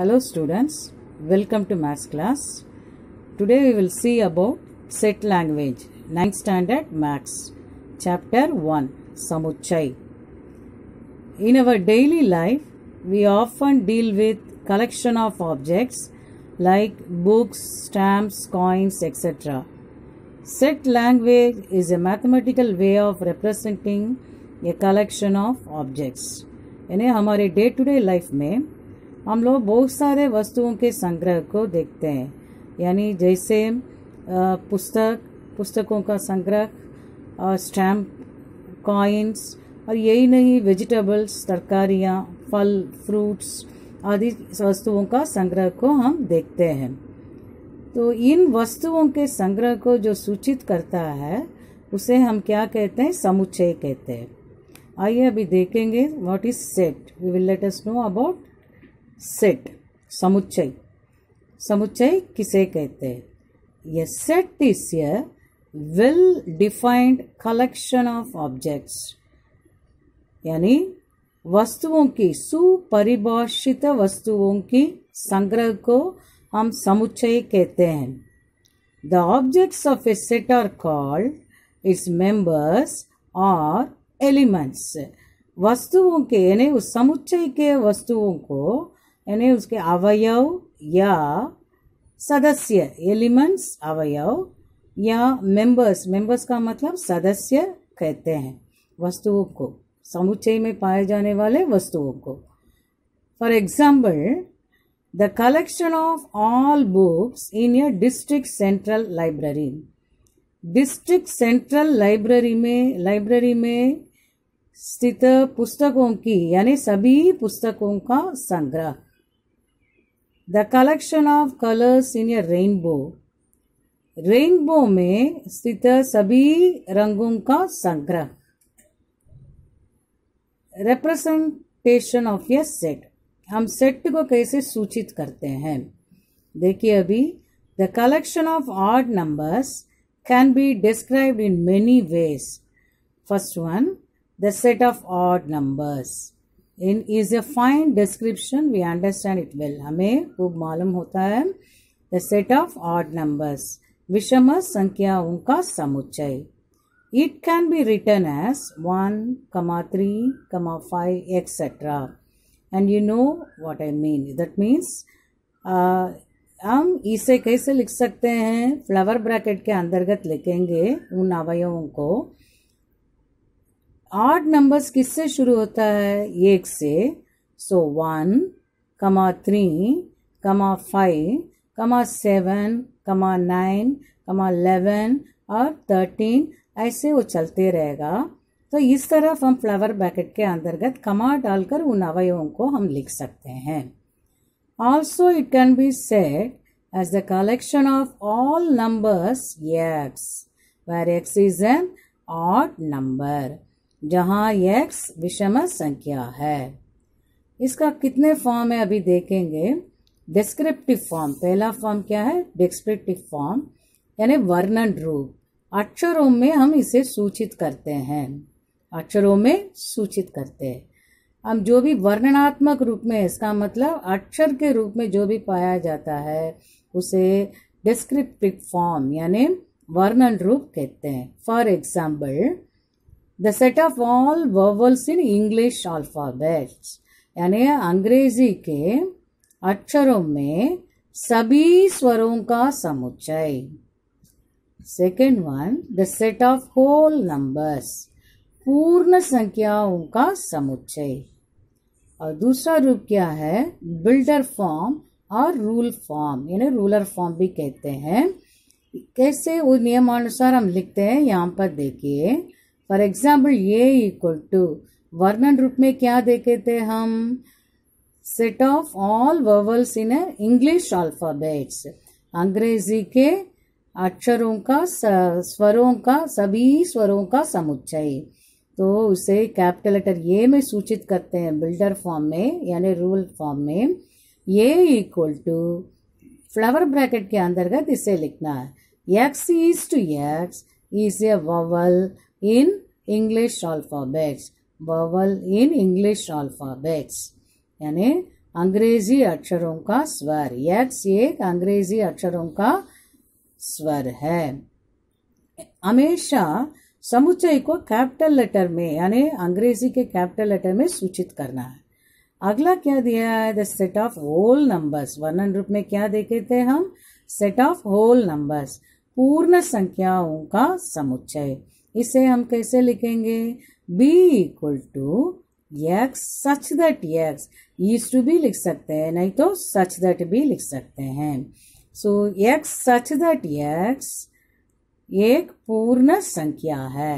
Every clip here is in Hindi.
Hello students, welcome to maths class. Today we will see about set language, 9th standard maths, chapter 1, Samuchai. In our daily life, we often deal with collection of objects like books, stamps, coins, etc. Set language is a mathematical way of representing a collection of objects. In यानी हमारे डे day-to-day life में हम लोग बहुत सारे वस्तुओं के संग्रह को देखते हैं यानी जैसे पुस्तक पुस्तकों का संग्रह स्टैम्प कॉइन्स और यही नहीं वेजिटेबल्स तरकारियाँ फल फ्रूट्स आदि वस्तुओं का संग्रह को हम देखते हैं तो इन वस्तुओं के संग्रह को जो सूचित करता है उसे हम क्या कहते हैं समुच्चय कहते हैं आइए अभी देखेंगे what is set we will let us know about set समुच्चय समुच्चय किसे कहते हैं ये set is well defined collection of objects यानी वस्तुओं की सुपरिभाषित वस्तुओं की संग्रह को हम समुच्चय कहते हैं the objects of a set are called its members और एलिमेंट्स वस्तुओं के यानी उस समुच्चय के वस्तुओं को यानी उसके अवयव या सदस्य एलिमेंट्स अवयव या मेंबर्स मेंबर्स का मतलब सदस्य कहते हैं वस्तुओं को समुच्चय में पाए जाने वाले वस्तुओं को for example the collection of all books in your district central library district central library में लाइब्रेरी में स्थित पुस्तकों की यानी सभी पुस्तकों का संग्रह the collection of colours in a rainbow rainbow में स्थित सभी रंगों का संग्रह रिप्रेजेंटेशन ऑफ ए सेट हम सेट को कैसे सूचित करते हैं देखिए अभी the collection of odd numbers can be described in many ways first one the set of odd numbers in is a fine description we understand it well हमें खूब मालूम होता है the set of odd numbers विषम संख्याओं का समुच्चय it can be written as one comma three comma five etcetera and you know what I mean that means हम इसे कैसे लिख सकते हैं फ्लावर ब्रैकेट के अंतर्गत लिखेंगे उन अवयवों को आठ नंबर्स किससे शुरू होता है एक से so one comma three comma five comma seven comma nine comma eleven और थर्टीन ऐसे वो चलते रहेगा तो इस तरफ हम फ्लावर बैकेट के अंतर्गत कमा डालकर उन अवयवों को हम लिख सकते हैं also it can be set as the collection of all numbers x where x is an odd number जहाँ एक्स विषम संख्या है इसका कितने फॉर्म है अभी देखेंगे डिस्क्रिप्टिव फॉर्म पहला फॉर्म क्या है डिस्क्रिप्टिव फॉर्म यानी वर्णन रूप अक्षरों में हम इसे सूचित करते हैं अक्षरों में सूचित करते हैं हम जो भी वर्णनात्मक रूप में इसका मतलब अक्षर के रूप में जो भी पाया जाता है उसे डिस्क्रिप्टिव फॉर्म यानी वर्णन रूप कहते हैं for example the set of all vowels in English alphabet, यानी अंग्रेजी के अक्षरों में सभी स्वरों का समुच्चय second one the set of whole numbers पूर्ण संख्याओं का समुच्चय और दूसरा रूप क्या है बिल्डर फॉर्म और रूल फॉर्म यानी रूलर फॉर्म भी कहते हैं कैसे वो नियमानुसार हम लिखते हैं यहाँ पर देखिए for example A equal to वर्णन रूप में क्या देखे थे हम set of all vowels in English alphabets अंग्रेजी के अक्षरों का स्वरों का सभी स्वरों का समुच्चय तो उसे कैपिटल लेटर ए में सूचित करते हैं बिल्डर फॉर्म में यानी रूल फॉर्म में A equal to flower bracket के अंतर्गत इसे लिखना है x is to x is a vowel in English alphabets. Vowel in English alphabets. यानी अंग्रेजी अक्षरों का स्वर यक्स एक अंग्रेजी अक्षरों का स्वर है हमेशा समुच्चय को कैपिटल लेटर में यानी अंग्रेजी के कैपिटल लेटर में सूचित करना है अगला क्या दिया है the set of whole numbers वर्णन रूप में क्या देखे थे हम सेट ऑफ होल नंबर्स पूर्ण संख्याओं का समुच्चय इसे हम कैसे लिखेंगे b equal to x such that x is to भी लिख सकते हैं नहीं तो सच दैट भी लिख सकते हैं so x such that x एक पूर्ण संख्या है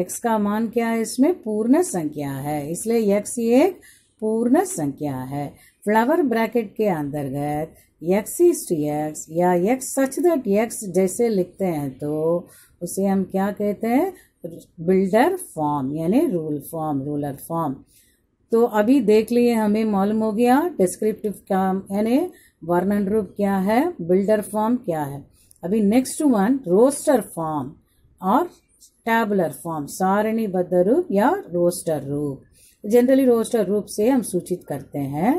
एक्स का मान क्या है इसमें पूर्ण संख्या है इसलिए एक्स एक पूर्ण संख्या है फ्लावर ब्रैकेट के अंतर्गत x इज टू यक्स या x सच दैट x जैसे लिखते हैं तो उसे हम क्या कहते हैं बिल्डर फॉर्म यानी रूल फॉर्म रूलर फॉर्म तो अभी देख लिए हमें मालूम हो गया डिस्क्रिप्टिव क्या यानी वर्णन रूप क्या है बिल्डर फॉर्म क्या है अभी नेक्स्ट वन रोस्टर फॉर्म और टैबलर फॉर्म सारणीबद्ध रूप या रोस्टर रूप जनरली रोस्टर रूप से हम सूचित करते हैं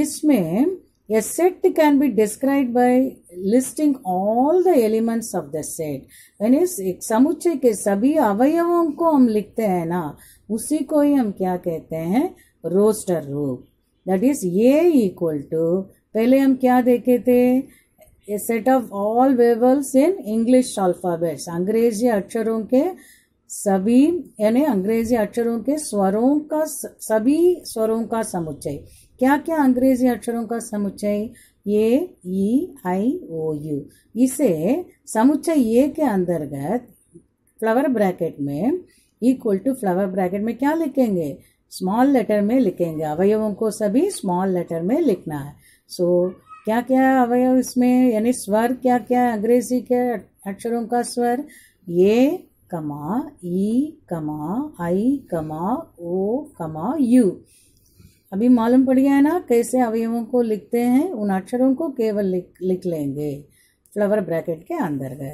इसमें A set can be described by listing all the elements of the set. यानी समुच्चय के सभी अवयवों को हम लिखते हैं ना उसी को ही हम क्या कहते हैं रोस्टर रूप that is A equal to पहले हम क्या देखे थे A set of all vowels in English alphabets अंग्रेजी अक्षरों के सभी यानी अंग्रेजी अक्षरों के स्वरों का सभी स्वरों का समुच्चय क्या क्या अंग्रेजी अक्षरों का समुच्चय ए ई आई ओ यू इसे समुच्चय ए के अंतर्गत फ्लावर ब्रैकेट में इक्वल टू फ्लावर ब्रैकेट में क्या लिखेंगे स्मॉल लेटर में लिखेंगे अवयवों को सभी स्मॉल लेटर में लिखना है सो so, क्या क्या अवयव इसमें यानी स्वर क्या क्या अंग्रेजी के अक्षरों का स्वर ए कमा ई कमा आई कमा ओ कमा यू अभी मालूम पड़ गया है ना कैसे अवयवों को लिखते हैं उन अक्षरों को केवल लिख लिख लेंगे फ्लावर ब्रैकेट के गए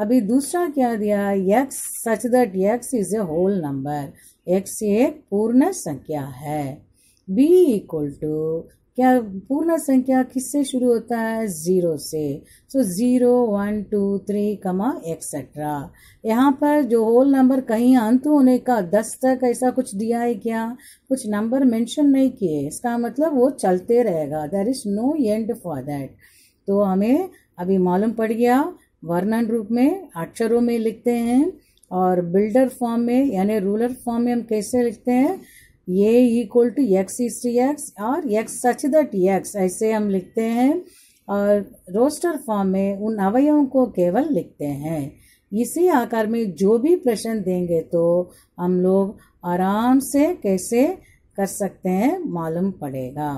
अभी दूसरा क्या दिया x such that x is a whole number x एक पूर्ण संख्या है बी इक्वल टू क्या पूर्ण संख्या किससे शुरू होता है ज़ीरो से so zero one two three comma etcetera यहाँ पर जो होल नंबर कहीं अंत होने का दस तक ऐसा कुछ दिया है क्या कुछ नंबर मेंशन नहीं किए इसका मतलब वो चलते रहेगा there is no end for that तो हमें अभी मालूम पड़ गया वर्णन रूप में अक्षरों में लिखते हैं और बिल्डर फॉर्म में यानी रूलर फॉर्म में हम कैसे लिखते हैं ये equal to x is to x और एक्स सच दट एक्स ऐसे हम लिखते हैं और रोस्टर फॉर्म में उन अवयवों को केवल लिखते हैं इसी आकार में जो भी प्रश्न देंगे तो हम लोग आराम से कैसे कर सकते हैं मालूम पड़ेगा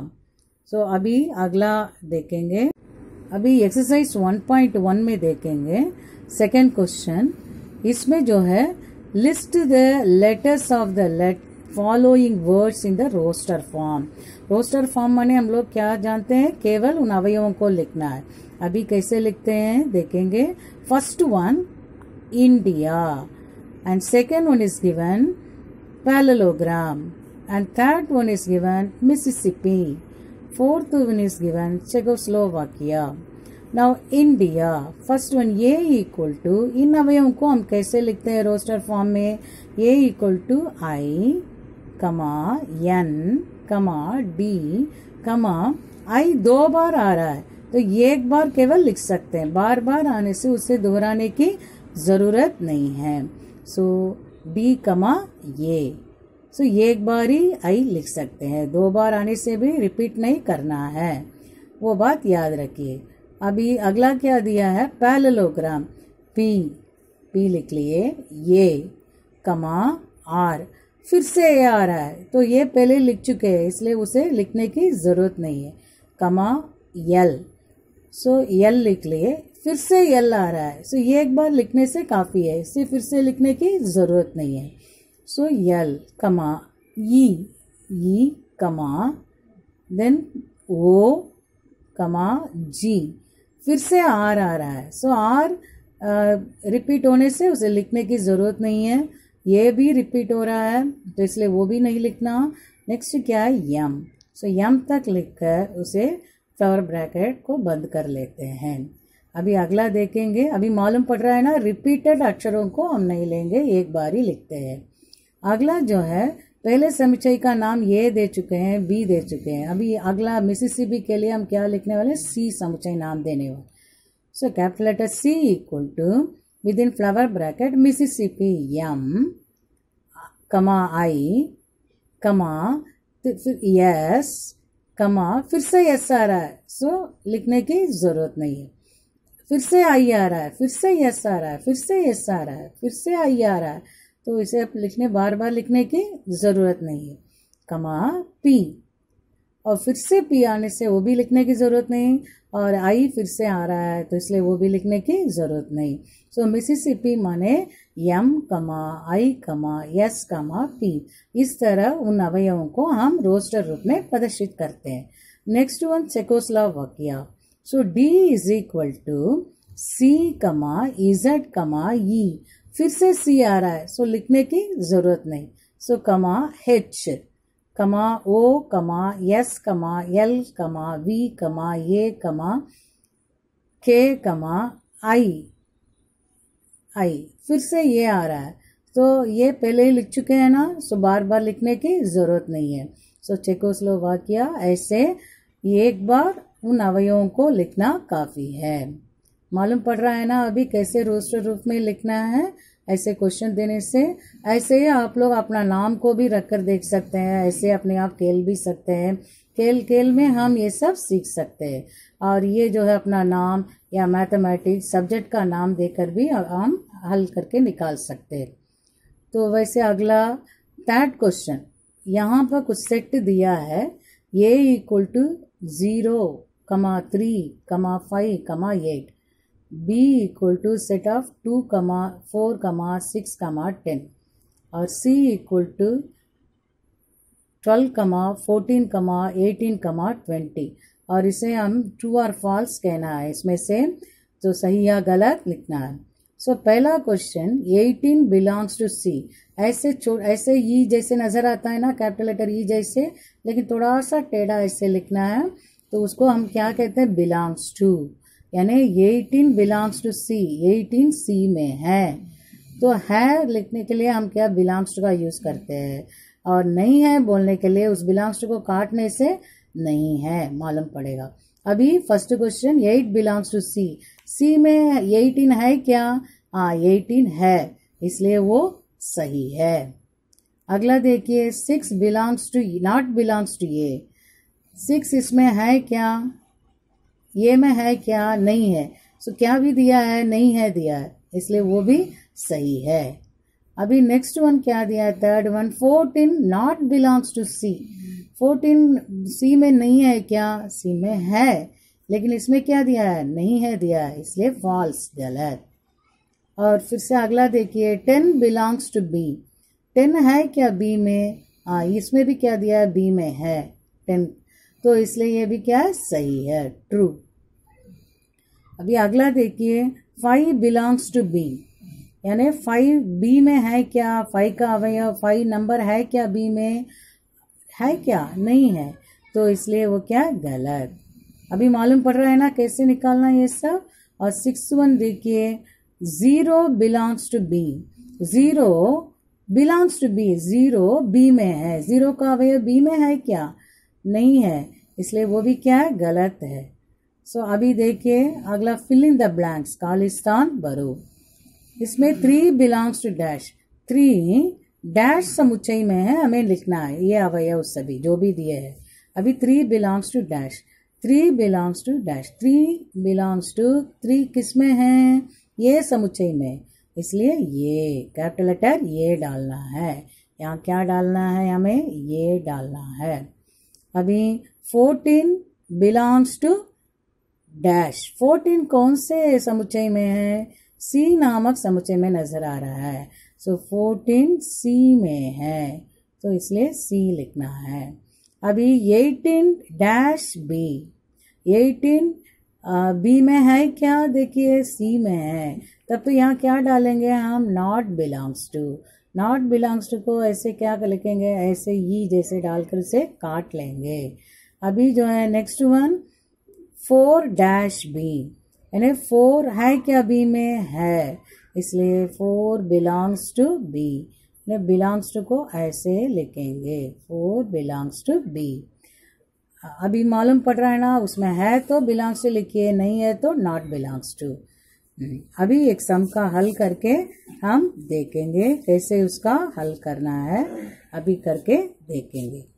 सो so, अभी अगला देखेंगे अभी एक्सरसाइज 1.1 में देखेंगे सेकंड क्वेश्चन इसमें जो है list the letters of the let following words in the roster form roster form माने हम लोग क्या जानते हैं केवल उन अवयवों को लिखना है अभी कैसे लिखते हैं देखेंगे first one India and second one is given parallelogram and third one is given Mississippi fourth one is given Czechoslovakia now India first one ये इक्वल टू इन अवयों को हम कैसे लिखते हैं रोस्टर फॉर्म में ए इक्वल टू आई कमा एन कमा डी कमा आई दो बार आ रहा है तो ये एक बार केवल लिख सकते हैं बार बार आने से उसे दोहराने की ज़रूरत नहीं है सो डी कमा ये सो ये एक बार ही आई लिख सकते हैं दो बार आने से भी रिपीट नहीं करना है वो बात याद रखिए अभी अगला क्या दिया है लोग्राम पी पी लिख लिए ये कमा आर फिर से ए आ रहा है तो ये पहले लिख चुके हैं इसलिए उसे लिखने की ज़रूरत नहीं है कमा यल सो यल लिख लिए फिर से यल आ रहा है सो ये एक बार लिखने से काफ़ी है इसे फिर से लिखने की ज़रूरत नहीं है सो यल कमा ई ई कमा देन ओ कमा जी फिर से आर आ रहा है सो आर रिपीट होने से उसे लिखने की ज़रूरत नहीं है ये भी रिपीट हो रहा है तो इसलिए वो भी नहीं लिखना नेक्स्ट क्या है यम सो यम तक लिखकर उसे फ्लावर ब्रैकेट को बंद कर लेते हैं अभी अगला देखेंगे अभी मालूम पड़ रहा है ना रिपीटेड अक्षरों को हम नहीं लेंगे एक बार ही लिखते हैं अगला जो है पहले समुचय का नाम ये दे चुके हैं बी दे चुके हैं अभी अगला मिसिसिपी के लिए हम क्या लिखने वाले सी समुचय नाम देने वाले so capital letter C equal to within flower bracket Mississippi M, comma I, comma yes, कमा फिर से yes आ रहा है सो so, लिखने की जरूरत नहीं है फिर से आई आ रहा है फिर से यस आ रहा है फिर से एस आ रहा है फिर से आई आ रहा है तो इसे आप लिखने बार बार लिखने की जरूरत नहीं है कमा पी और फिर से पी आने से वो भी लिखने की जरूरत नहीं और आई फिर से आ रहा है तो इसलिए वो भी लिखने की जरूरत नहीं सो Mississippi माने एम कमा आई कमा यस कमा पी इस तरह उन अवयवों को हम रोस्टर रूप में प्रदर्शित करते हैं नेक्स्ट वन वाकिया so D is equal to C comma Z कमा ई फिर से सी आ रहा है सो so लिखने की जरूरत नहीं सो so, कमा हेच कमा ओ कमा एस कमा एल कमा वी कमा ए कमा के कमा आई आई फिर से ये आ रहा है तो ये पहले ही लिख चुके हैं ना सो बार बार लिखने की ज़रूरत नहीं है सो वाक्य ऐसे एक बार उन अवयवों को लिखना काफ़ी है मालूम पड़ रहा है ना अभी कैसे रोस्टर रूप में लिखना है ऐसे क्वेश्चन देने से ऐसे आप लोग अपना नाम को भी रख कर देख सकते हैं ऐसे अपने आप खेल भी सकते हैं खेल खेल में हम ये सब सीख सकते हैं और ये जो है अपना नाम या मैथमेटिक्स सब्जेक्ट का नाम देकर भी हम हल करके निकाल सकते हैं तो वैसे अगला थर्ड क्वेश्चन यहाँ पर कुछ सेट दिया है A equal to zero comma three comma five comma eight B equal to set of two comma four comma six comma ten और C equal to twelve comma fourteen comma eighteen comma twenty और इसे हम ट्रू और फॉल्स कहना है इसमें से तो सही या गलत लिखना है सो so, पहला question eighteen belongs to C ऐसे ऐसे ई e जैसे नज़र आता है ना कैपिटल लेटर ई जैसे लेकिन थोड़ा सा टेढ़ा ऐसे लिखना है तो उसको हम क्या कहते हैं बिलोंग्स टू यानी eighteen belongs to C eighteen C में है तो है लिखने के लिए हम क्या बिलोंग्स टू का यूज़ करते हैं और नहीं है बोलने के लिए उस बिलोंग्स टू को काटने से नहीं है मालूम पड़ेगा अभी first question eight belongs to C C में एटीन है क्या हाँ एटीन है इसलिए वो सही है अगला देखिए six belongs to not belongs to A six इसमें है क्या ये में है क्या नहीं है सो so, क्या भी दिया है नहीं है दिया है इसलिए वो भी सही है अभी नेक्स्ट वन क्या दिया है third one fourteen not belongs to C fourteen C में नहीं है क्या सी में है लेकिन इसमें क्या दिया है नहीं है दिया है इसलिए फॉल्स गलत और फिर से अगला देखिए ten belongs to B ten है क्या बी में हाँ इसमें भी क्या दिया है बी में है टेन तो इसलिए ये भी क्या है सही है ट्रू अभी अगला देखिए फाइव बिलोंग्स टू बी यानी फाइव बी में है क्या फाइव का अवय फाइव नंबर है क्या बी में है क्या नहीं है तो इसलिए वो क्या गलत अभी मालूम पड़ रहा है ना कैसे निकालना ये सब और सिक्स वन देखिए zero belongs to B zero belongs to B zero B में है ज़ीरो का अवय बी में है क्या नहीं है इसलिए वो भी क्या है गलत है सो so, अभी देखिए अगला फिल इन द ब्लैंक्स खालिस्तान बरूब इसमें three belongs to dash three dash समुच्चय में है हमें लिखना है ये उस सभी जो भी दिए है अभी three belongs to dash three belongs to dash three belongs to three किस में है ये समुच्चय में इसलिए ये कैपिटल लेटर ये डालना है यहाँ क्या डालना है हमें ये डालना है अभी fourteen belongs to dash fourteen कौन से समुच्चय में है सी नामक समुच्चय में नजर आ रहा है सो फोर्टीन सी में है तो इसलिए सी लिखना है अभी eighteen dash B eighteen B में है क्या देखिए सी में है तब तो यहाँ क्या डालेंगे हम not belongs to not belongs to को ऐसे क्या लिखेंगे ऐसे ई e जैसे डालकर उसे काट लेंगे अभी जो है next one four dash B यानी फोर है क्या बी में है इसलिए फोर बिलोंग्स टू बी यानी बिलोंग्स टू को ऐसे लिखेंगे फोर बिलोंग्स टू बी अभी मालूम पड़ रहा है ना उसमें है तो बिलोंग्स टू लिखिए नहीं है तो नॉट बिलोंग्स टू अभी एक सम का हल करके हम देखेंगे कैसे उसका हल करना है अभी करके देखेंगे